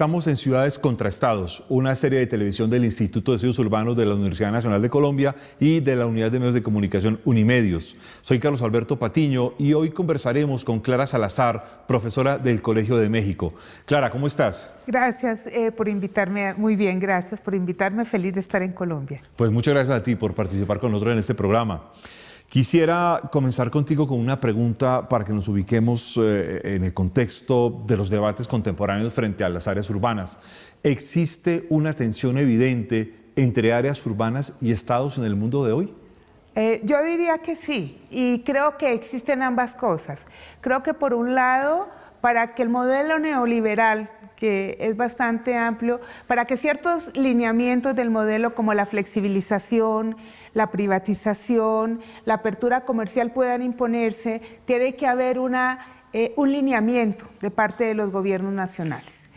Estamos en Ciudades Contrastados, una serie de televisión del Instituto de Estudios Urbanos de la Universidad Nacional de Colombia y de la Unidad de Medios de Comunicación Unimedios. Soy Carlos Alberto Patiño y hoy conversaremos con Clara Salazar, profesora del Colegio de México. Clara, ¿cómo estás? Gracias eh, por invitarme. Muy bien, gracias por invitarme. Feliz de estar en Colombia. Pues muchas gracias a ti por participar con nosotros en este programa. Quisiera comenzar contigo con una pregunta para que nos ubiquemos eh, en el contexto de los debates contemporáneos frente a las áreas urbanas. ¿Existe una tensión evidente entre áreas urbanas y estados en el mundo de hoy? Eh, yo diría que sí, y creo que existen ambas cosas. Creo que por un lado, para que el modelo neoliberal que es bastante amplio, para que ciertos lineamientos del modelo como la flexibilización, la privatización, la apertura comercial puedan imponerse, tiene que haber una, eh, un lineamiento de parte de los gobiernos nacionales.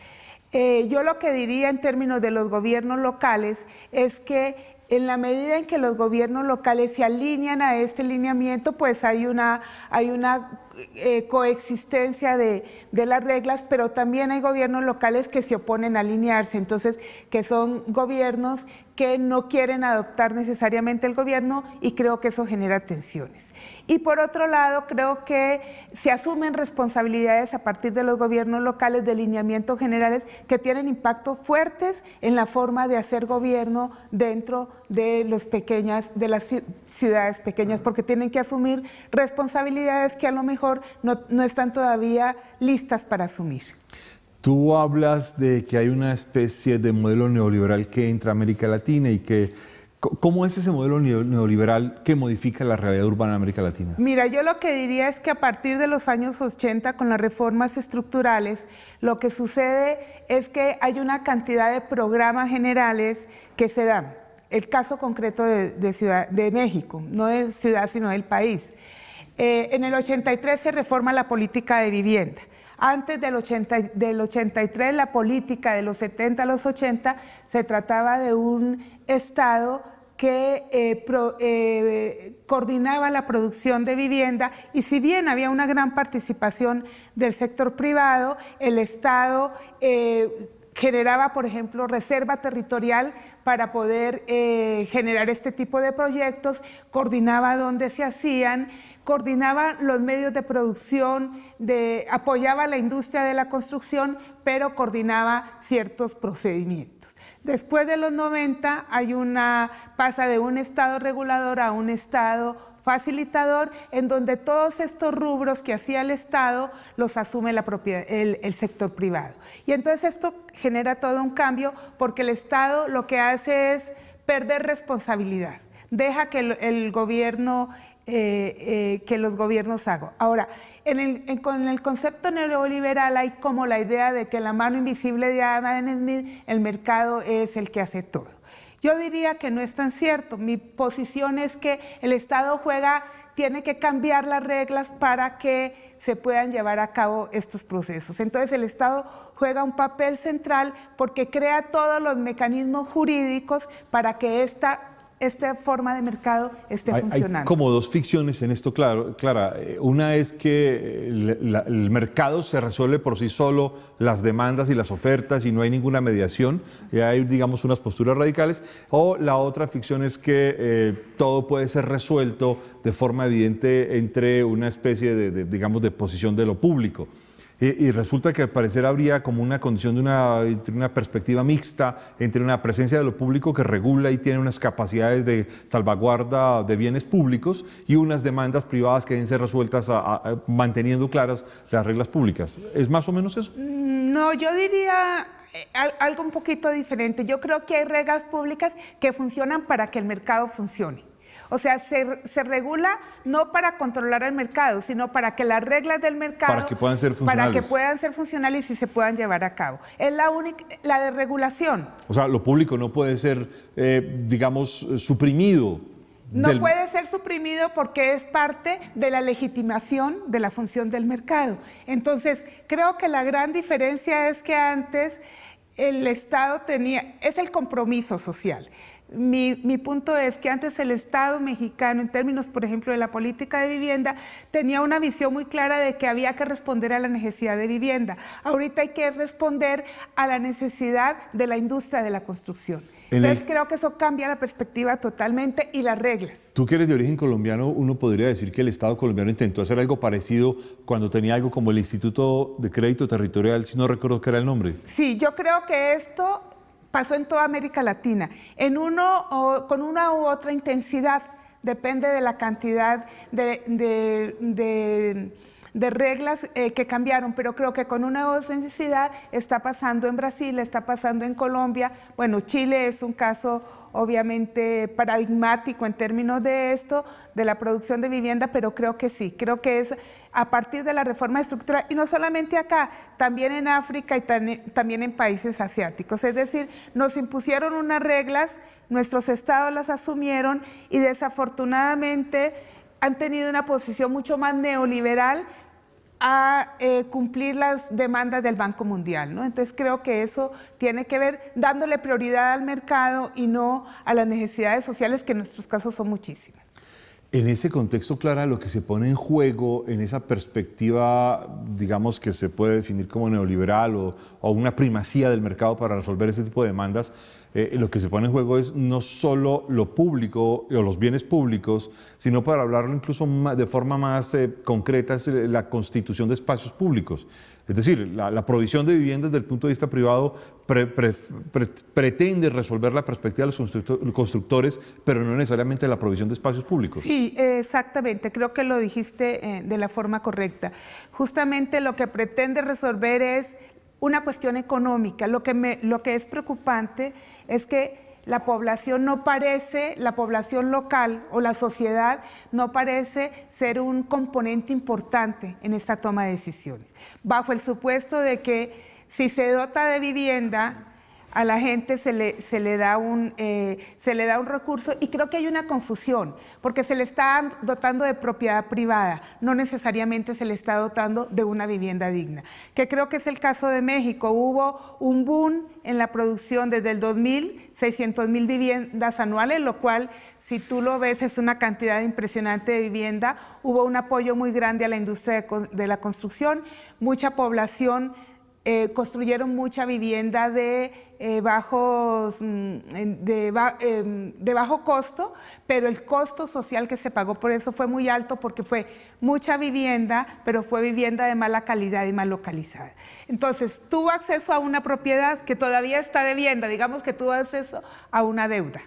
Eh, yo lo que diría en términos de los gobiernos locales es que en la medida en que los gobiernos locales se alinean a este lineamiento, pues hay una, hay una eh, coexistencia de, las reglas, pero también hay gobiernos locales que se oponen a alinearse, entonces que son gobiernos que no quieren adoptar necesariamente el gobierno y creo que eso genera tensiones. Y por otro lado, creo que se asumen responsabilidades a partir de los gobiernos locales de lineamientos generales que tienen impactos fuertes en la forma de hacer gobierno dentro de, los pequeñas, de las ciudades pequeñas, porque tienen que asumir responsabilidades que a lo mejor no, están todavía listas para asumir. Tú hablas de que hay una especie de modelo neoliberal que entra a América Latina y que... ¿Cómo es ese modelo neoliberal que modifica la realidad urbana en América Latina? Mira, yo lo que diría es que a partir de los años 80, con las reformas estructurales, lo que sucede es que hay una cantidad de programas generales que se dan. El caso concreto de, ciudad, de México, no de ciudad, sino del país eh, en el 83 se reforma la política de vivienda. Antes del, 83, la política de los 70 a los 80 se trataba de un Estado que eh, eh, coordinaba la producción de vivienda y si bien había una gran participación del sector privado, el Estado generaba, por ejemplo, reserva territorial para poder eh, generar este tipo de proyectos, coordinaba dónde se hacían, coordinaba los medios de producción, apoyaba la industria de la construcción, pero coordinaba ciertos procedimientos. Después de los 90 hay una, pasa de un estado regulador a un estado facilitador, en donde todos estos rubros que hacía el Estado los asume la el, sector privado. Y entonces esto genera todo un cambio porque el Estado lo que hace es perder responsabilidad, deja que el, gobierno, eh, eh, que los gobiernos hagan. Ahora, en el, con el concepto neoliberal hay como la idea de que la mano invisible de Adam Smith, el mercado es el que hace todo. Yo diría que no es tan cierto. Mi posición es que el Estado juega, tiene que cambiar las reglas para que se puedan llevar a cabo estos procesos. Entonces el Estado juega un papel central porque crea todos los mecanismos jurídicos para que esta esta forma de mercado esté funcionando. Hay como dos ficciones en esto, claro, Clara. Eh, una es que eh, el, mercado se resuelve por sí solo, las demandas y las ofertas, y no hay ninguna mediación, y eh, hay, digamos, unas posturas radicales. O la otra ficción es que todo puede ser resuelto de forma evidente entre una especie de digamos, de posición de lo público. Y, resulta que al parecer habría como una condición de una, perspectiva mixta entre una presencia de lo público que regula y tiene unas capacidades de salvaguarda de bienes públicos y unas demandas privadas que deben ser resueltas manteniendo claras las reglas públicas. ¿Es más o menos eso? Mm, no, yo diría eh, algo un poquito diferente. Yo creo que hay reglas públicas que funcionan para que el mercado funcione. O sea, se, se, regula no para controlar el mercado, sino para que las reglas del mercado... Para que puedan ser funcionales. Para que puedan ser funcionales y se puedan llevar a cabo. Es la única, la desregulación. O sea, lo público no puede ser, eh, digamos, suprimido no puede ser suprimido porque es parte de la legitimación de la función del mercado. Entonces, creo que la gran diferencia es que antes el Estado tenía, es el compromiso social. Mi, punto es que antes el Estado mexicano, en términos, por ejemplo, de la política de vivienda, tenía una visión muy clara de que había que responder a la necesidad de vivienda. Ahorita hay que responder a la necesidad de la industria de la construcción. Entonces creo que eso cambia la perspectiva totalmente y las reglas. Tú que eres de origen colombiano, uno podría decir que el Estado colombiano intentó hacer algo parecido cuando tenía algo como el Instituto de Crédito Territorial, si no recuerdo qué era el nombre. Sí, yo creo que esto pasó en toda América Latina, en uno o, con una u otra intensidad, depende de la cantidad de, de de reglas eh, que cambiaron, pero creo que con una autenticidad está pasando en Brasil, está pasando en Colombia, bueno, Chile es un caso obviamente paradigmático en términos de esto, de la producción de vivienda, pero creo que sí, creo que es a partir de la reforma estructural, y no solamente acá, también en África y también en países asiáticos. Es decir, nos impusieron unas reglas, nuestros estados las asumieron y desafortunadamente han tenido una posición mucho más neoliberal a eh, cumplir las demandas del Banco Mundial. ¿no? Entonces creo que eso tiene que ver dándole prioridad al mercado y no a las necesidades sociales, que en nuestros casos son muchísimas. En ese contexto, Clara, lo que se pone en juego en esa perspectiva, digamos, que se puede definir como neoliberal o, una primacía del mercado para resolver este tipo de demandas, eh, lo que se pone en juego es no solo lo público o los bienes públicos, sino para hablarlo incluso de forma más eh, concreta es eh, la constitución de espacios públicos. Es decir, la, provisión de viviendas desde el punto de vista privado pretende resolver la perspectiva de los constructores, pero no necesariamente la provisión de espacios públicos. Sí, exactamente, creo que lo dijiste eh, de la forma correcta. Justamente lo que pretende resolver es una cuestión económica. Lo que, me, lo que es preocupante es que la población no parece, la población local o la sociedad no parece ser un componente importante en esta toma de decisiones, bajo el supuesto de que si se dota de vivienda, a la gente se le, se le da un, eh, se le da un recurso y creo que hay una confusión, porque se le está dotando de propiedad privada, no necesariamente se le está dotando de una vivienda digna, que creo que es el caso de México. Hubo un boom en la producción desde el 2000, 600 mil viviendas anuales, lo cual si tú lo ves, es una cantidad impresionante de vivienda. Hubo un apoyo muy grande a la industria de la construcción. Mucha población eh, construyeron mucha vivienda de, eh, bajos, mm, de, em, de, bajo costo, pero el costo social que se pagó por eso fue muy alto porque fue mucha vivienda, pero fue vivienda de mala calidad y mal localizada. Entonces, tuvo acceso a una propiedad que todavía está de vivienda, digamos que tuvo acceso a una deuda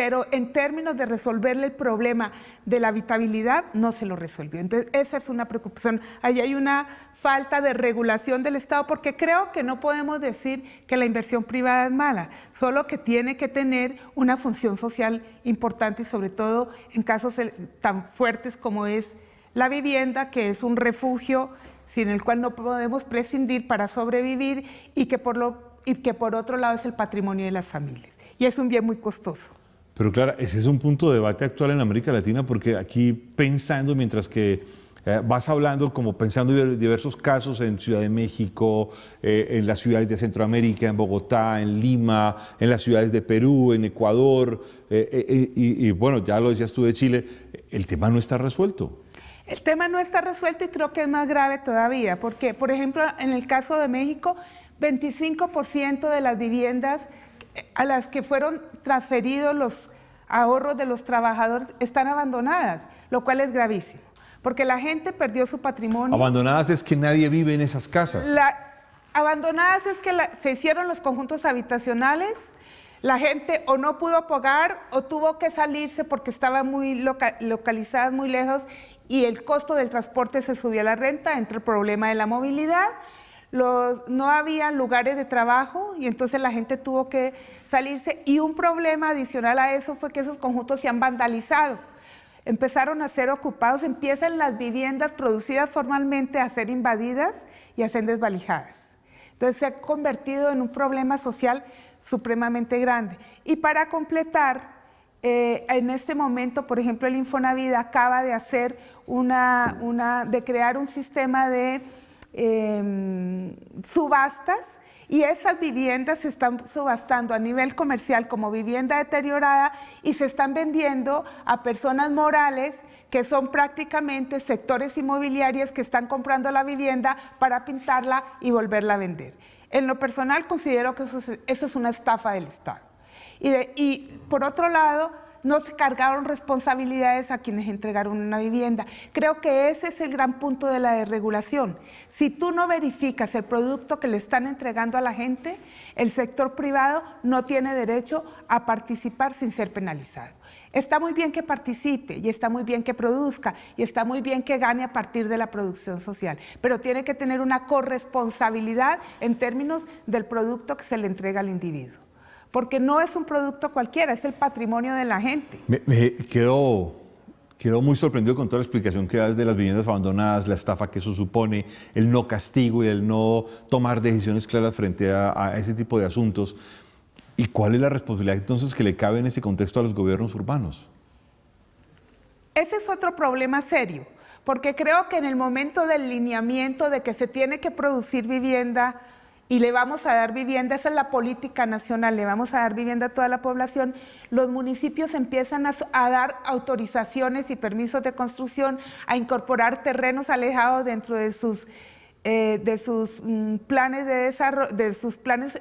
pero en términos de resolverle el problema de la habitabilidad, no se lo resolvió. Entonces, esa es una preocupación. Ahí hay una falta de regulación del Estado, porque creo que no podemos decir que la inversión privada es mala, solo que tiene que tener una función social importante sobre todo en casos eh, tan fuertes como es la vivienda, que es un refugio sin el cual no podemos prescindir para sobrevivir y que por, lo, y que por otro lado es el patrimonio de las familias. Y es un bien muy costoso. Pero claro, ese es un punto de debate actual en América Latina porque aquí pensando, mientras que eh, vas hablando como pensando en diversos casos en Ciudad de México, eh, en las ciudades de Centroamérica, en Bogotá, en Lima, en las ciudades de Perú, en Ecuador, eh, y, y bueno, ya lo decías tú de Chile, el tema no está resuelto. El tema no está resuelto y creo que es más grave todavía, porque, por ejemplo, en el caso de México, 25% de las viviendas a las que fueron transferidos los ahorros de los trabajadores, están abandonadas, lo cual es gravísimo, porque la gente perdió su patrimonio. Abandonadas es que nadie vive en esas casas. abandonadas es que se hicieron los conjuntos habitacionales, la gente o no pudo pagar o tuvo que salirse porque estaba muy localizadas muy lejos y el costo del transporte se subía a la renta, entre el problema de la movilidad no había lugares de trabajo y entonces la gente tuvo que salirse. Y un problema adicional a eso fue que esos conjuntos se han vandalizado. Empezaron a ser ocupados, empiezan las viviendas producidas formalmente a ser invadidas y a ser desvalijadas. Entonces se ha convertido en un problema social supremamente grande. Y para completar, eh, en este momento, por ejemplo, el Infonavida acaba de hacer una de crear un sistema de Em, subastas y esas viviendas se están subastando a nivel comercial como vivienda deteriorada y se están vendiendo a personas morales que son prácticamente sectores inmobiliarios que están comprando la vivienda para pintarla y volverla a vender. En lo personal considero que eso es, una estafa del Estado. y por otro lado, no se cargaron responsabilidades a quienes entregaron una vivienda. Creo que ese es el gran punto de la desregulación. Si tú no verificas el producto que le están entregando a la gente, el sector privado no tiene derecho a participar sin ser penalizado. Está muy bien que participe y está muy bien que produzca y está muy bien que gane a partir de la producción social, pero tiene que tener una corresponsabilidad en términos del producto que se le entrega al individuo porque no es un producto cualquiera, es el patrimonio de la gente. Me, quedo, muy sorprendido con toda la explicación que das de las viviendas abandonadas, la estafa que eso supone, el no castigo y el no tomar decisiones claras frente a ese tipo de asuntos. ¿Y cuál es la responsabilidad entonces que le cabe en ese contexto a los gobiernos urbanos? Ese es otro problema serio, porque creo que en el momento del lineamiento de que se tiene que producir vivienda y le vamos a dar vivienda, esa es la política nacional, le vamos a dar vivienda a toda la población, los municipios empiezan a, dar autorizaciones y permisos de construcción, a incorporar terrenos alejados dentro de sus... Eh, mm, de sus planes de eh, desarrollo, eh, de sus planes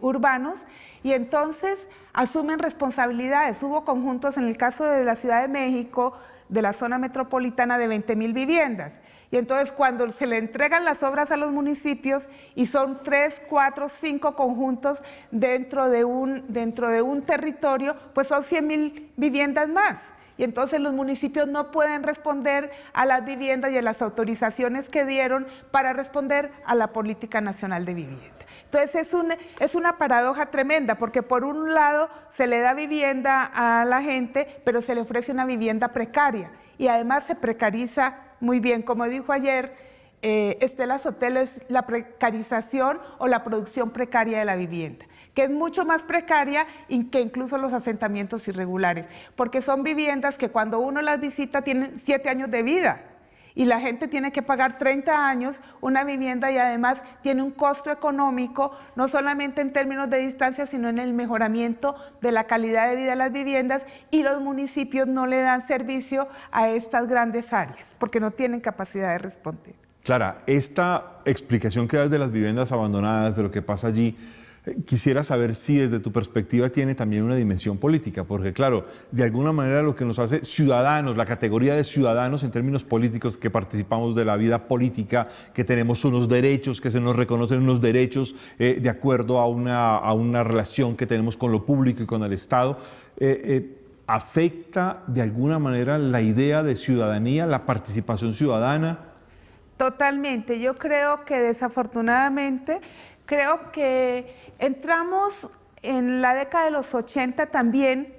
urbanos y entonces asumen responsabilidades. Hubo conjuntos en el caso de la Ciudad de México, de la zona metropolitana de 20 mil viviendas. Y entonces cuando se le entregan las obras a los municipios y son tres, cuatro, cinco conjuntos dentro de un, dentro de un territorio, pues son 100 mil viviendas más y entonces los municipios no pueden responder a las viviendas y a las autorizaciones que dieron para responder a la política nacional de vivienda. Entonces es, es una paradoja tremenda, porque por un lado se le da vivienda a la gente, pero se le ofrece una vivienda precaria y además se precariza muy bien, como dijo ayer eh, Estela Sotelo es la precarización o la producción precaria de la vivienda, que es mucho más precaria que incluso los asentamientos irregulares, porque son viviendas que cuando uno las visita tienen siete años de vida y la gente tiene que pagar 30 años una vivienda y además tiene un costo económico, no solamente en términos de distancia, sino en el mejoramiento de la calidad de vida de las viviendas y los municipios no le dan servicio a estas grandes áreas porque no tienen capacidad de responder. Clara, esta explicación que das de las viviendas abandonadas, de lo que pasa allí, eh, Quisiera saber si desde tu perspectiva tiene también una dimensión política, porque claro, de alguna manera lo que nos hace ciudadanos, la categoría de ciudadanos en términos políticos que participamos de la vida política, que tenemos unos derechos, que se nos reconocen unos derechos eh, de acuerdo a una, a una, relación que tenemos con lo público y con el Estado, eh, afecta de alguna manera la idea de ciudadanía, la participación ciudadana. Totalmente, yo creo que desafortunadamente, creo que entramos en la década de los 80 también,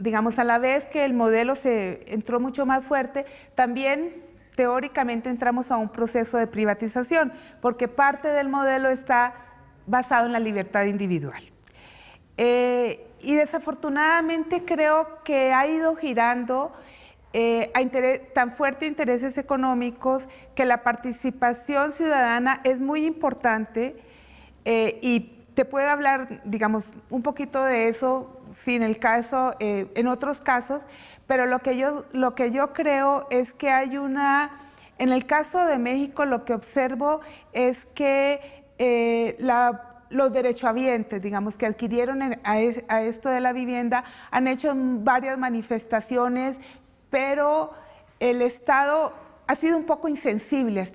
digamos, a la vez que el modelo se entró mucho más fuerte, también teóricamente entramos a un proceso de privatización, porque parte del modelo está basado en la libertad individual. Eh, y desafortunadamente creo que ha ido girando eh, tan fuerte intereses económicos que la participación ciudadana es muy importante eh, y te puedo hablar, digamos, un poquito de eso, sin el caso, eh, en otros casos, pero lo que yo, lo que yo creo es que hay una, en el caso de México lo que observo es que los derechohabientes, digamos, que adquirieron a, esto de la vivienda, han hecho varias manifestaciones pero el Estado ha sido un poco insensible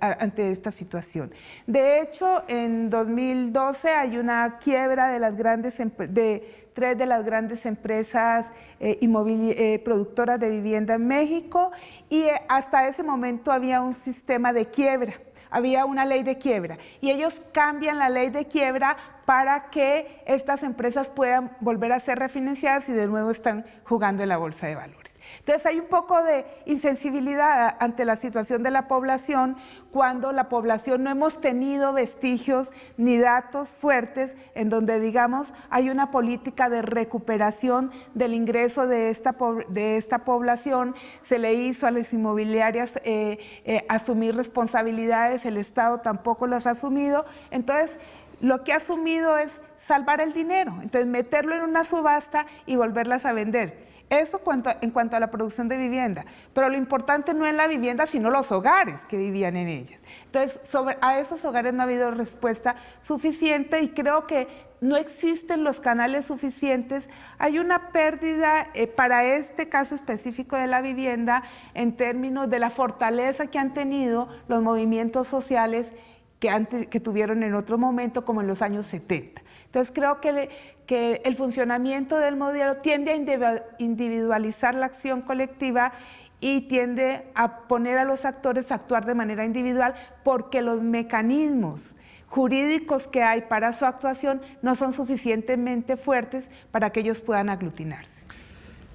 ante esta situación. De hecho, en 2012 hay una quiebra de, las grandes, de tres de las grandes empresas eh, eh, productoras de vivienda en México y eh, hasta ese momento había un sistema de quiebra había una ley de quiebra y ellos cambian la ley de quiebra para que estas empresas puedan volver a ser refinanciadas y de nuevo están jugando en la bolsa de valores. Entonces hay un poco de insensibilidad ante la situación de la población cuando la población no hemos tenido vestigios ni datos fuertes en donde digamos hay una política de recuperación del ingreso de esta, de esta población, se le hizo a las inmobiliarias eh, eh, asumir responsabilidades, el Estado tampoco las ha asumido, entonces lo que ha asumido es salvar el dinero, entonces meterlo en una subasta y volverlas a vender. Eso en cuanto a la producción de vivienda. Pero lo importante no es la vivienda, sino los hogares que vivían en ellas. Entonces, a esos hogares no ha habido respuesta suficiente y creo que no existen los canales suficientes. Hay una pérdida eh, para este caso específico de la vivienda en términos de la fortaleza que han tenido los movimientos sociales que, antes, que tuvieron en otro momento, como en los años 70. Entonces creo que, que el funcionamiento del modelo tiende a individualizar la acción colectiva y tiende a poner a los actores a actuar de manera individual porque los mecanismos jurídicos que hay para su actuación no son suficientemente fuertes para que ellos puedan aglutinarse.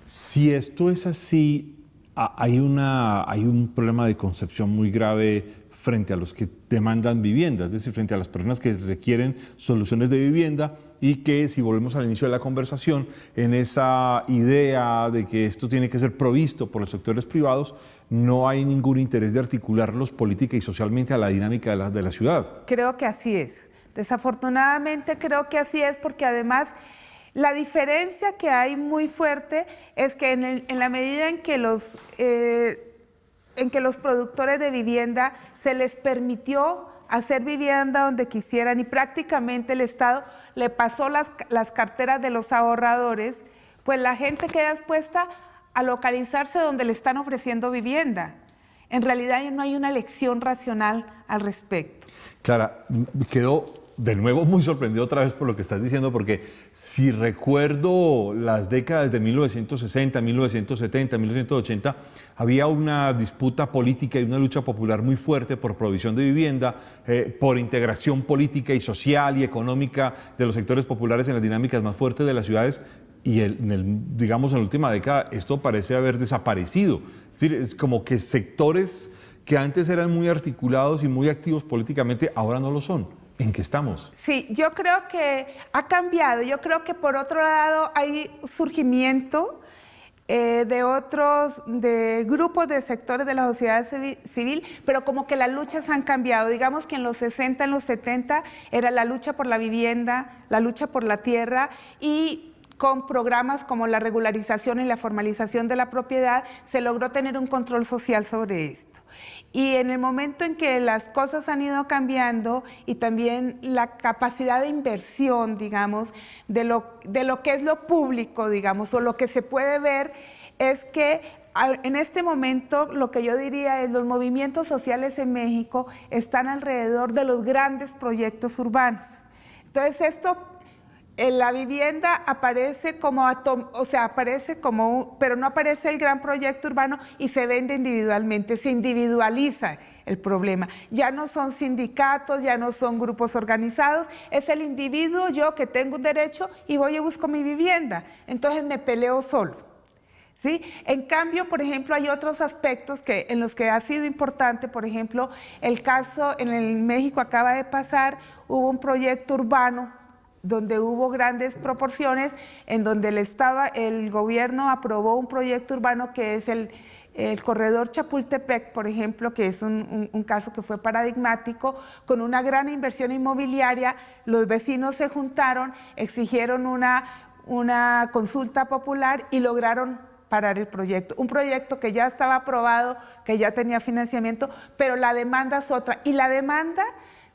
Si esto es así, hay, una, hay un problema de concepción muy grave frente a los que demandan viviendas, es decir, frente a las personas que requieren soluciones de vivienda y que si volvemos al inicio de la conversación, en esa idea de que esto tiene que ser provisto por los sectores privados, no hay ningún interés de articularlos política y socialmente a la dinámica de la, ciudad. Creo que así es. Desafortunadamente creo que así es porque además... La diferencia que hay muy fuerte es que en, la medida en que los eh, en que los productores de vivienda se les permitió hacer vivienda donde quisieran y prácticamente el Estado le pasó las, las carteras de los ahorradores, pues la gente queda expuesta a localizarse donde le están ofreciendo vivienda. En realidad no hay una elección racional al respecto. Clara, quedó de nuevo muy sorprendido otra vez por lo que estás diciendo, porque si recuerdo las décadas de 1960, 1970, 1980, había una disputa política y una lucha popular muy fuerte por provisión de vivienda, eh, por integración política y social y económica de los sectores populares en las dinámicas más fuertes de las ciudades. Y en digamos en la última década esto parece haber desaparecido. Es es como que sectores que antes eran muy articulados y muy activos políticamente ahora no lo son en qué estamos. Sí, yo creo que ha cambiado. Yo creo que por otro lado hay surgimiento eh, de otros, de grupos de sectores de la sociedad civil, pero como que las luchas han cambiado. Digamos que en los 60, en los 70 era la lucha por la vivienda, la lucha por la tierra y con programas como la regularización y la formalización de la propiedad, se logró tener un control social sobre esto. Y en el momento en que las cosas han ido cambiando y también la capacidad de inversión, digamos, de lo, de lo que es lo público, digamos, o lo que se puede ver, es que en este momento lo que yo diría es los movimientos sociales en México están alrededor de los grandes proyectos urbanos. Entonces esto la vivienda aparece como, o sea, aparece como, pero no aparece el gran proyecto urbano y se vende individualmente, se individualiza el problema. Ya no son sindicatos, ya no son grupos organizados, es el individuo, yo que tengo un derecho y voy y busco mi vivienda. Entonces me peleo solo. ¿Sí? En cambio, por ejemplo, hay otros aspectos que, en los que ha sido importante, por ejemplo, el caso en el México acaba de pasar, hubo un proyecto urbano donde hubo grandes proporciones, en donde el, estaba el gobierno aprobó un proyecto urbano que es el, corredor Chapultepec, por ejemplo, que es un, caso que fue paradigmático, con una gran inversión inmobiliaria, los vecinos se juntaron, exigieron una, una consulta popular y lograron parar el proyecto. Un proyecto que ya estaba aprobado, que ya tenía financiamiento, pero la demanda es otra. Y la demanda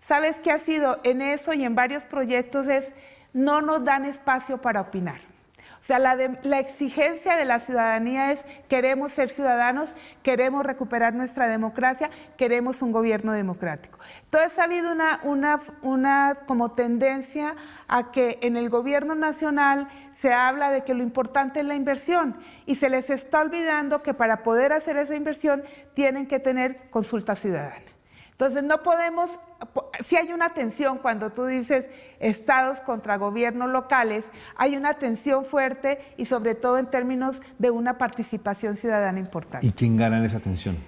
¿Sabes qué ha sido en eso y en varios proyectos? Es no nos dan espacio para opinar. O sea, la, exigencia de la ciudadanía es queremos ser ciudadanos, queremos recuperar nuestra democracia, queremos un gobierno democrático. Entonces ha habido una, como tendencia a que en el gobierno nacional se habla de que lo importante es la inversión y se les está olvidando que para poder hacer esa inversión tienen que tener consulta ciudadana. Entonces, no podemos, si hay una tensión cuando tú dices estados contra gobiernos locales, hay una tensión fuerte y sobre todo en términos de una participación ciudadana importante. ¿Y quién gana en esa tensión?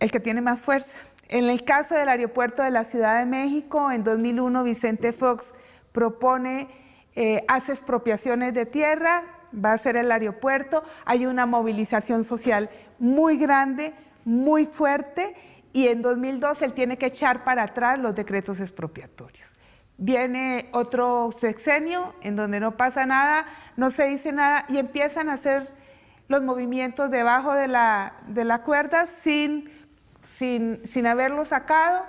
El que tiene más fuerza. En el caso del aeropuerto de la Ciudad de México, en 2001 Vicente Fox propone, eh, hace expropiaciones de tierra, va a ser el aeropuerto, hay una movilización social muy grande, muy fuerte y en 2002 él tiene que echar para atrás los decretos expropiatorios. Viene otro sexenio en donde no pasa nada, no se dice nada y empiezan a hacer los movimientos debajo de la, cuerda sin, sin, haberlo sacado.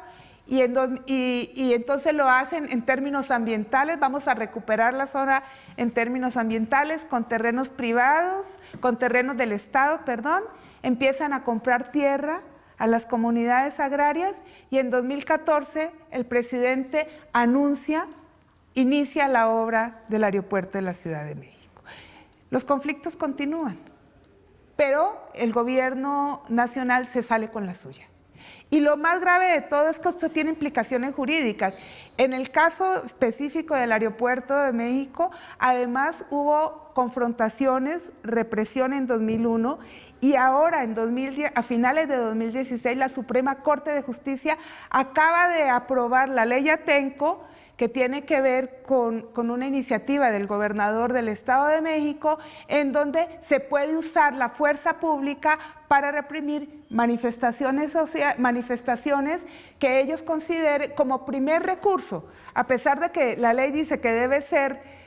y, entonces lo hacen en términos ambientales, vamos a recuperar la zona en términos ambientales con terrenos privados, con terrenos del Estado, perdón, empiezan a comprar tierra a las comunidades agrarias y en 2014 el presidente anuncia, inicia la obra del aeropuerto de la Ciudad de México. Los conflictos continúan, pero el gobierno nacional se sale con la suya. Y lo más grave de todo es que esto tiene implicaciones jurídicas. En el caso específico del aeropuerto de México, además hubo confrontaciones, represión en 2001 y ahora a finales de 2016 la Suprema Corte de Justicia acaba de aprobar la ley Atenco que tiene que ver con, una iniciativa del gobernador del Estado de México en donde se puede usar la fuerza pública para reprimir manifestaciones, manifestaciones que ellos consideren como primer recurso, a pesar de que la ley dice que debe ser...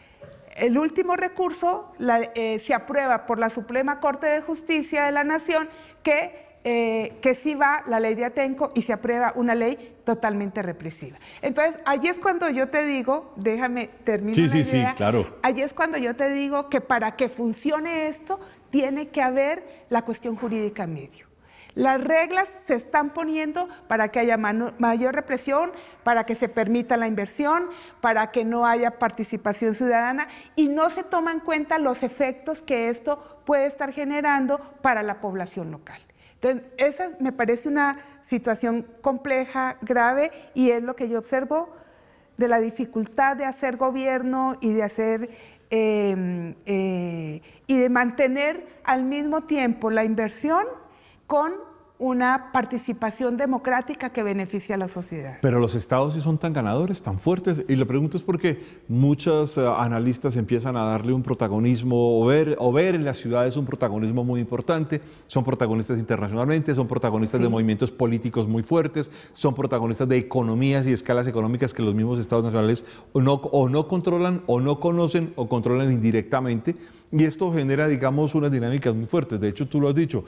El último recurso eh, se aprueba por la Suprema Corte de Justicia de la Nación que eh, que si va la ley de Atenco y se aprueba una ley totalmente represiva. Entonces, allí es cuando yo te digo, déjame terminar. Sí, sí, sí, claro. Allí es cuando yo te digo que para que funcione esto, tiene que haber la cuestión jurídica medio. Las reglas se están poniendo para que haya mayor represión, para que se permita la inversión, para que no haya participación ciudadana y no se toman en cuenta los efectos que esto puede estar generando para la población local. Entonces, esa me parece una situación compleja, grave, y es lo que yo observo de la dificultad de hacer gobierno y de hacer em, eh, y de mantener al mismo tiempo la inversión con una participación democrática que beneficia a la sociedad. Pero los estados sí son tan ganadores, tan fuertes, y la pregunta es porque muchos eh, analistas empiezan a darle un protagonismo o ver, o ver en las ciudades un protagonismo muy importante, son protagonistas internacionalmente, son protagonistas de movimientos políticos muy fuertes, son protagonistas de economías y escalas económicas que los mismos estados nacionales no, o no controlan o no conocen o controlan indirectamente y esto genera, digamos, unas dinámicas muy fuertes. De hecho, tú lo has dicho,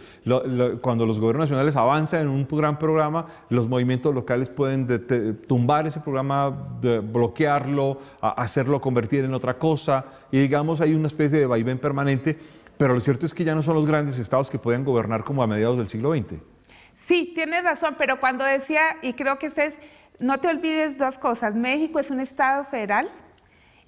cuando los gobiernos nacionales avanzan en un gran programa, los movimientos locales pueden tumbar ese programa, bloquearlo, hacerlo convertir en otra cosa, y digamos, hay una especie de vaivén permanente, pero lo cierto es que ya no son los grandes estados que pueden gobernar como a mediados del siglo XX. Sí, tienes razón, pero cuando decía, y creo que es, no te olvides dos cosas, México es un estado federal,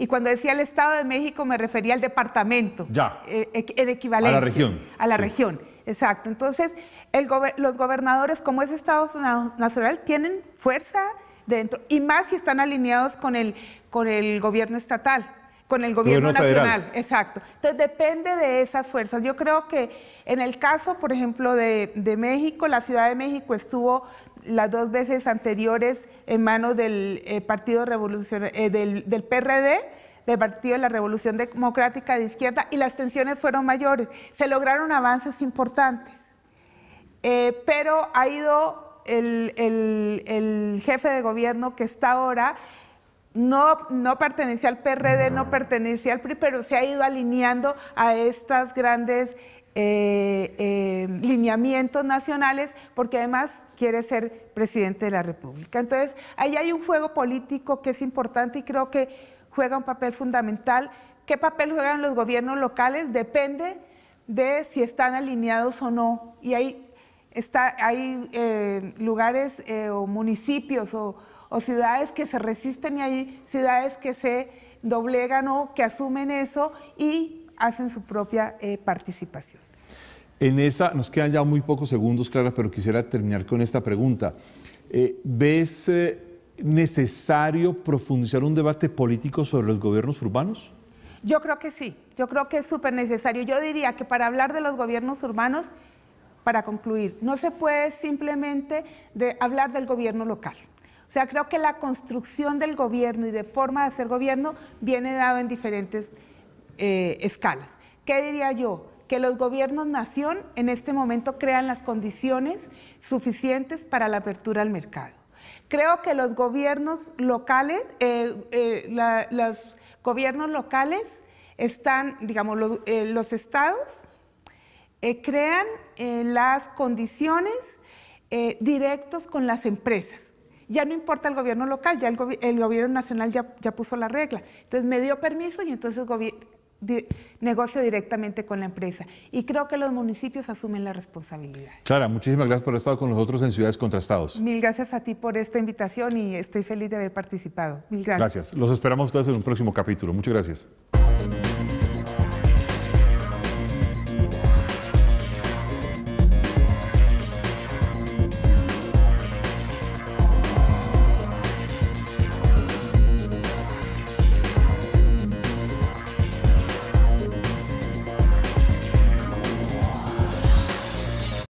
y cuando decía el Estado de México me refería al departamento. Ya. en eh, eh, equivalencia. A la región. A la región, exacto. Entonces, el los gobernadores, como es Estado Nacional, tienen fuerza dentro, y más si están alineados con el, con el gobierno estatal con el gobierno, nacional. Exacto. Entonces depende de esas fuerzas. Yo creo que en el caso, por ejemplo, de, México, la Ciudad de México estuvo las dos veces anteriores en manos del eh, Partido Revolucionario, eh, del, PRD del Partido de la Revolución Democrática de Izquierda y las tensiones fueron mayores. Se lograron avances importantes, eh, pero ha ido el jefe de gobierno que está ahora no, no pertenecía al PRD, no pertenecía al PRI, pero se ha ido alineando a estas grandes eh, eh, lineamientos nacionales, porque además quiere ser presidente de la República. Entonces, ahí hay un juego político que es importante y creo que juega un papel fundamental. ¿Qué papel juegan los gobiernos locales? Depende de si están alineados o no. Y ahí está, hay eh, lugares o municipios o o ciudades que se resisten y hay ciudades que se doblegan o que asumen eso y hacen su propia eh, participación. En esa, nos quedan ya muy pocos segundos, Clara, pero quisiera terminar con esta pregunta. Eh, ¿Ves eh, necesario profundizar un debate político sobre los gobiernos urbanos? Yo creo que sí, yo creo que es súper necesario. Yo diría que para hablar de los gobiernos urbanos, para concluir, no se puede simplemente hablar del gobierno local. O sea, creo que la construcción del gobierno y de forma de hacer gobierno viene dado en diferentes eh, escalas. ¿Qué diría yo? Que los gobiernos nación en este momento crean las condiciones suficientes para la apertura al mercado. Creo que los gobiernos locales, eh, eh, los gobiernos locales están, digamos, los, estados crean las condiciones directos con las empresas ya no importa el gobierno local, ya el, gobierno nacional ya, puso la regla. Entonces me dio permiso y entonces negocio directamente con la empresa. Y creo que los municipios asumen la responsabilidad. Clara, muchísimas gracias por haber estado con nosotros en Ciudades Contrastados. Mil gracias a ti por esta invitación y estoy feliz de haber participado. Mil gracias. Gracias. Los esperamos ustedes en un próximo capítulo. Muchas gracias.